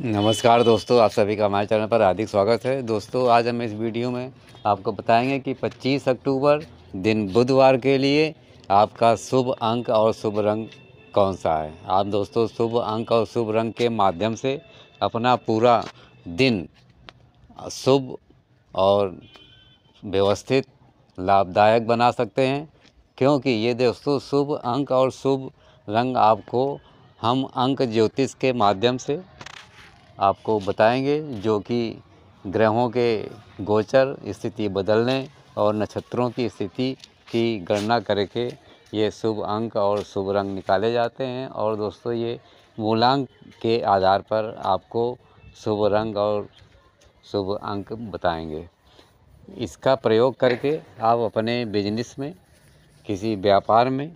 नमस्कार दोस्तों आप सभी का हमारे चैनल पर हार्दिक स्वागत है दोस्तों आज हम इस वीडियो में आपको बताएंगे कि 25 अक्टूबर दिन बुधवार के लिए आपका शुभ अंक और शुभ रंग कौन सा है आप दोस्तों शुभ अंक और शुभ रंग के माध्यम से अपना पूरा दिन शुभ और व्यवस्थित लाभदायक बना सकते हैं क्योंकि ये दोस्तों शुभ अंक और शुभ रंग आपको हम अंक ज्योतिष के माध्यम से आपको बताएंगे जो कि ग्रहों के गोचर स्थिति बदलने और नक्षत्रों की स्थिति की गणना करके ये शुभ अंक और शुभ रंग निकाले जाते हैं और दोस्तों ये मूलांक के आधार पर आपको शुभ रंग और शुभ अंक बताएंगे इसका प्रयोग करके आप अपने बिजनेस में किसी व्यापार में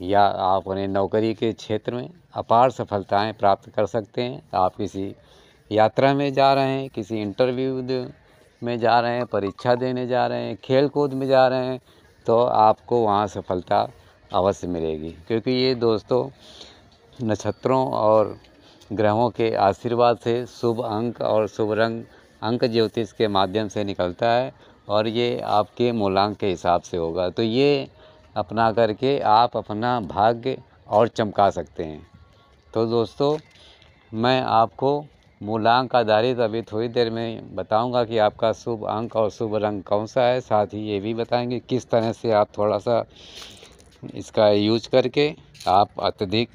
या आप अपने नौकरी के क्षेत्र में अपार सफलताएं प्राप्त कर सकते हैं आप किसी यात्रा में जा रहे हैं किसी इंटरव्यू में जा रहे हैं परीक्षा देने जा रहे हैं खेल कूद में जा रहे हैं तो आपको वहाँ सफलता अवश्य मिलेगी क्योंकि ये दोस्तों नक्षत्रों और ग्रहों के आशीर्वाद से शुभ अंक और शुभ रंग अंक ज्योतिष के माध्यम से निकलता है और ये आपके मूलांक के हिसाब से होगा तो ये अपना करके आप अपना भाग्य और चमका सकते हैं तो दोस्तों मैं आपको मूलांक आधारित अभी थोड़ी देर में बताऊंगा कि आपका शुभ अंक और शुभ रंग कौन सा है साथ ही ये भी बताएंगे किस तरह से आप थोड़ा सा इसका यूज करके आप अत्यधिक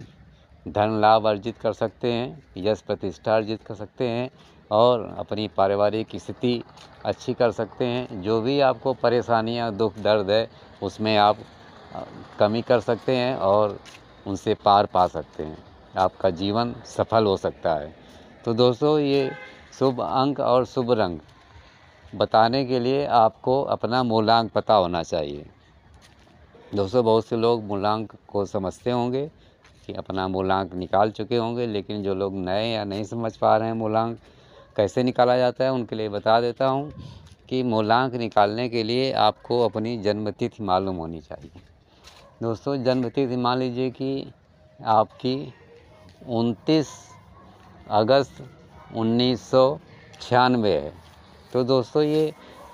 धन लाभ अर्जित कर सकते हैं यश प्रतिष्ठा अर्जित कर सकते हैं और अपनी पारिवारिक स्थिति अच्छी कर सकते हैं जो भी आपको परेशानियां दुख दर्द है उसमें आप कमी कर सकते हैं और उनसे पार पा सकते हैं आपका जीवन सफल हो सकता है तो दोस्तों ये शुभ अंक और शुभ रंग बताने के लिए आपको अपना मूलांक पता होना चाहिए दोस्तों बहुत से लोग मूलांक को समझते होंगे कि अपना मूलांक निकाल चुके होंगे लेकिन जो लोग नए या नहीं समझ पा रहे हैं मूलांक कैसे निकाला जाता है उनके लिए बता देता हूँ कि मूलांक निकालने के लिए आपको अपनी जन्मतिथि मालूम होनी चाहिए दोस्तों जन्म तिथि मान लीजिए कि आपकी उनतीस अगस्त उन्नीस छियानवे है तो दोस्तों ये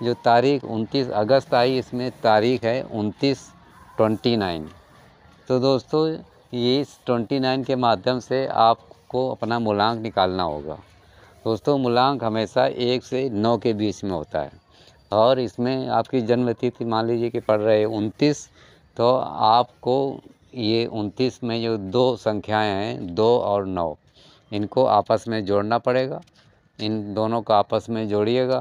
जो तारीख 29 अगस्त आई इसमें तारीख है 29 29 तो दोस्तों ये इस 29 के माध्यम से आपको अपना मूलांक निकालना होगा दोस्तों मूलांक हमेशा एक से नौ के बीच में होता है और इसमें आपकी जन्म तिथि मान लीजिए कि पड़ रहे उनतीस तो आपको ये उनतीस में जो दो संख्याएं हैं दो और नौ इनको आपस में जोड़ना पड़ेगा इन दोनों को आपस में जोड़िएगा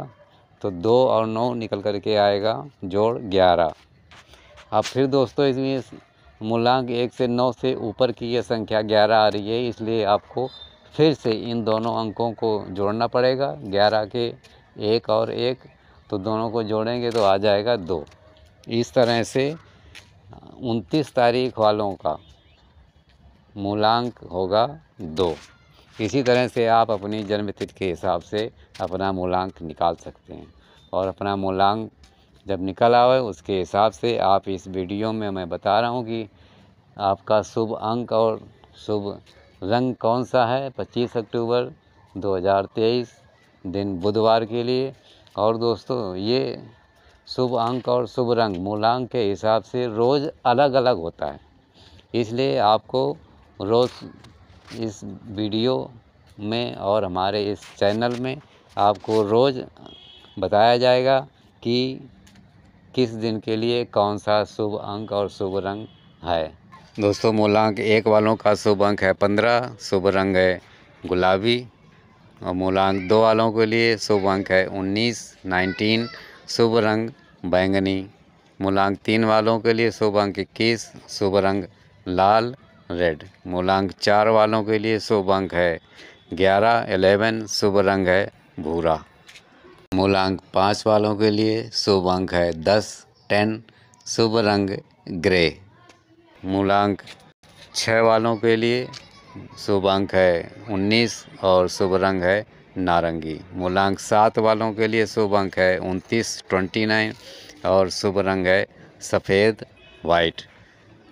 तो दो और नौ निकल कर के आएगा जोड़ ग्यारह अब फिर दोस्तों इसमें मूलांक एक से नौ से ऊपर की ये संख्या ग्यारह आ रही है इसलिए आपको फिर से इन दोनों अंकों को जोड़ना पड़ेगा ग्यारह के एक और एक तो दोनों को जोड़ेंगे तो आ जाएगा दो इस तरह से उनतीस तारीख वालों का मूलांक होगा दो इसी तरह से आप अपनी जन्म तिथि के हिसाब से अपना मूलांक निकाल सकते हैं और अपना मूलांक जब निकल आए उसके हिसाब से आप इस वीडियो में मैं बता रहा हूँ कि आपका शुभ अंक और शुभ रंग कौन सा है 25 अक्टूबर 2023 दिन बुधवार के लिए और दोस्तों ये शुभ अंक और शुभ रंग मूलांक के हिसाब से रोज़ अलग अलग होता है इसलिए आपको रोज़ इस वीडियो में और हमारे इस चैनल में आपको रोज़ बताया जाएगा कि किस दिन के लिए कौन सा शुभ अंक और शुभ रंग है दोस्तों मूलांक एक वालों का शुभ अंक है पंद्रह शुभ रंग है गुलाबी और मूलांक दो वालों के लिए शुभ अंक है उन्नीस नाइनटीन शुभ रंग बैंगनी मूलांक तीन वालों के लिए शुभ अंक इक्कीस शुभ रंग लाल रेड मूलांक चार वालों के लिए शुभ अंक है ग्यारह एलेवन शुभ रंग है भूरा मूलांक पाँच वालों के लिए शुभ अंक है दस टेन शुभ रंग ग्रे मूलांक छः वालों के लिए शुभ अंक है उन्नीस और शुभ रंग है नारंगी मूलांक सात वालों के लिए शुभ अंक है उनतीस ट्वेंटी नाइन और शुभ रंग है सफ़ेद वाइट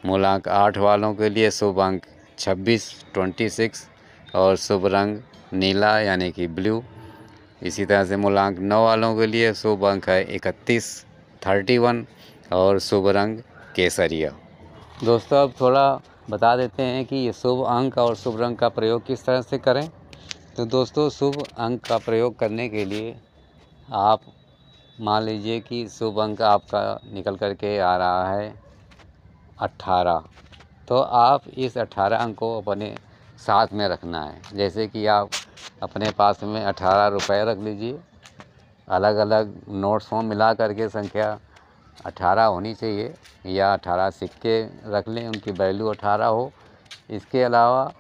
मूलांक आठ वालों के लिए शुभ अंक छब्बीस ट्वेंटी सिक्स और शुभ रंग नीला यानी कि ब्लू इसी तरह से मूलांक नौ वालों के लिए शुभ अंक है इकतीस थर्टी वन और शुभ रंग केसरिया दोस्तों अब थोड़ा बता देते हैं कि ये शुभ अंक और शुभ रंग का प्रयोग किस तरह से करें तो दोस्तों शुभ अंक का प्रयोग करने के लिए आप मान लीजिए कि शुभ अंक आपका निकल कर के आ रहा है अट्ठारह तो आप इस अट्ठारह अंक को अपने साथ में रखना है जैसे कि आप अपने पास में अट्ठारह रुपये रख लीजिए अलग अलग नोट्स हों मिला करके संख्या अट्ठारह होनी चाहिए या अट्ठारह सिक्के रख लें उनकी वैल्यू अट्ठारह हो इसके अलावा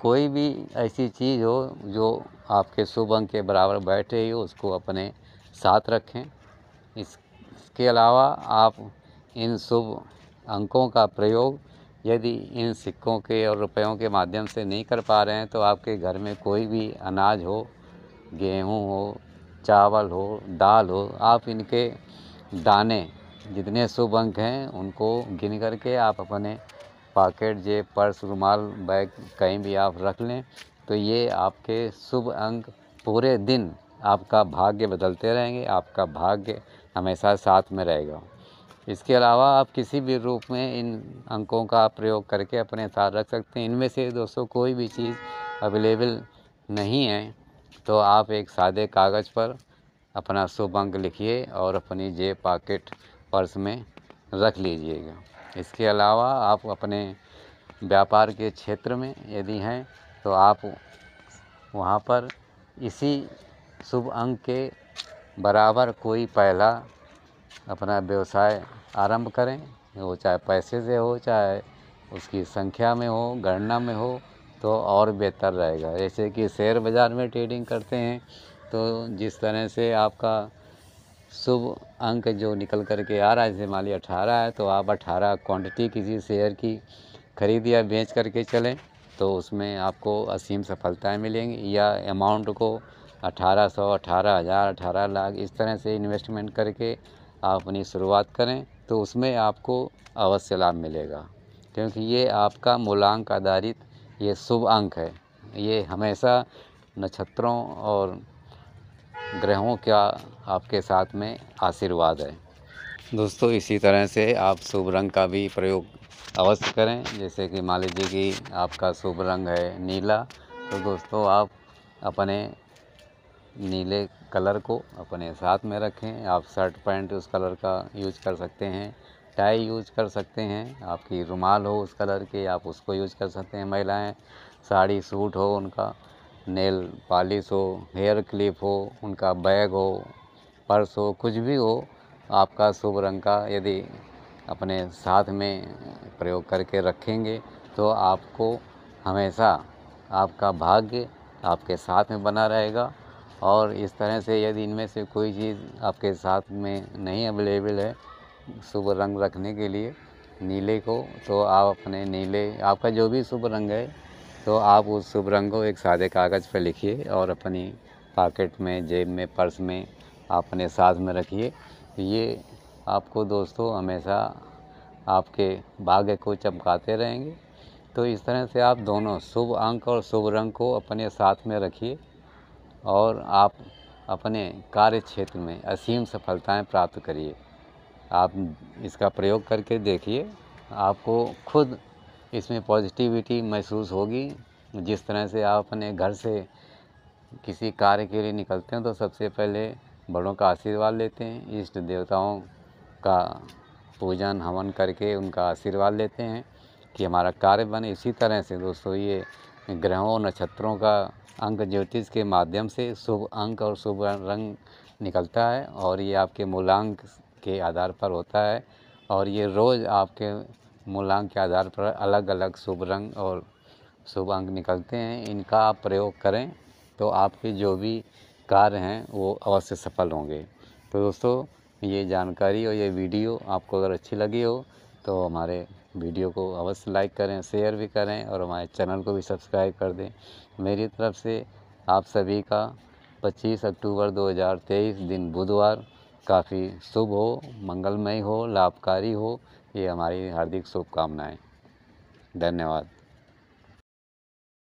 कोई भी ऐसी चीज़ हो जो आपके शुभ अंक के बराबर बैठ रही हो उसको अपने साथ रखें इस इसके अलावा आप इन शुभ अंकों का प्रयोग यदि इन सिक्कों के और रुपयों के माध्यम से नहीं कर पा रहे हैं तो आपके घर में कोई भी अनाज हो गेहूं हो चावल हो दाल हो आप इनके दाने जितने शुभ अंक हैं उनको गिन करके आप अपने पॉकेट जेब पर्स रुमाल बैग कहीं भी आप रख लें तो ये आपके शुभ अंक पूरे दिन आपका भाग्य बदलते रहेंगे आपका भाग्य हमेशा साथ में रहेगा इसके अलावा आप किसी भी रूप में इन अंकों का प्रयोग करके अपने साथ रख सकते हैं इनमें से दोस्तों कोई भी चीज़ अवेलेबल नहीं है तो आप एक सादे कागज़ पर अपना शुभ अंक लिखिए और अपनी जेब पॉकेट पर्स में रख लीजिएगा इसके अलावा आप अपने व्यापार के क्षेत्र में यदि हैं तो आप वहाँ पर इसी शुभ अंक के बराबर कोई पहला अपना व्यवसाय आरंभ करें वो चाहे पैसे से हो चाहे उसकी संख्या में हो गणना में हो तो और बेहतर रहेगा जैसे कि शेयर बाज़ार में ट्रेडिंग करते हैं तो जिस तरह से आपका शुभ अंक जो निकल कर के आ रहा है जैसे मान अठारह है तो आप अठारह क्वांटिटी किसी शेयर की खरीद या बेच करके चलें तो उसमें आपको असीम सफलताएं मिलेंगी या अमाउंट को अठारह सौ अठारह हज़ार अठारह लाख इस तरह से इन्वेस्टमेंट करके आप अपनी शुरुआत करें तो उसमें आपको अवश्य लाभ मिलेगा क्योंकि ये आपका मूलांक आधारित ये शुभ अंक है ये हमेशा नक्षत्रों और ग्रहों का आपके साथ में आशीर्वाद है दोस्तों इसी तरह से आप शुभ रंग का भी प्रयोग अवश्य करें जैसे कि मान लीजिए कि आपका शुभ रंग है नीला तो दोस्तों आप अपने नीले कलर को अपने साथ में रखें आप शर्ट पैंट उस कलर का यूज कर सकते हैं टाई यूज कर सकते हैं आपकी रुमाल हो उस कलर के आप उसको यूज कर सकते हैं महिलाएं साड़ी सूट हो उनका नेल पॉलिश हो हेयर क्लिप हो उनका बैग हो पर्स हो कुछ भी हो आपका शुभ रंग का यदि अपने साथ में प्रयोग करके रखेंगे तो आपको हमेशा आपका भाग्य आपके साथ में बना रहेगा और इस तरह से यदि इनमें से कोई चीज़ आपके साथ में नहीं अवेलेबल है शुभ रंग रखने के लिए नीले को तो आप अपने नीले आपका जो भी शुभ रंग है तो आप उस शुभ रंग को एक सादे कागज़ पर लिखिए और अपनी पॉकेट में जेब में पर्स में अपने साथ में रखिए ये आपको दोस्तों हमेशा आपके भाग्य को चमकाते रहेंगे तो इस तरह से आप दोनों शुभ अंक और शुभ रंग को अपने साथ में रखिए और आप अपने कार्य क्षेत्र में असीम सफलताएं प्राप्त करिए आप इसका प्रयोग करके देखिए आपको खुद इसमें पॉजिटिविटी महसूस होगी जिस तरह से आप अपने घर से किसी कार्य के लिए निकलते हैं तो सबसे पहले बड़ों का आशीर्वाद लेते हैं इष्ट देवताओं का पूजन हवन करके उनका आशीर्वाद लेते हैं कि हमारा कार्य बने इसी तरह से दोस्तों ये ग्रहों नक्षत्रों का अंक ज्योतिष के माध्यम से शुभ अंक और शुभ रंग निकलता है और ये आपके मूलांक के आधार पर होता है और ये रोज़ आपके मूलांक के आधार पर अलग अलग शुभ रंग और शुभ अंक निकलते हैं इनका आप प्रयोग करें तो आपके जो भी कार्य हैं वो अवश्य सफल होंगे तो दोस्तों ये जानकारी और ये वीडियो आपको अगर अच्छी लगी हो तो हमारे वीडियो को अवश्य लाइक करें शेयर भी करें और हमारे चैनल को भी सब्सक्राइब कर दें मेरी तरफ से आप सभी का 25 अक्टूबर 2023 दिन बुधवार काफ़ी शुभ हो मंगलमय हो लाभकारी हो ये हमारी हार्दिक शुभकामनाएँ धन्यवाद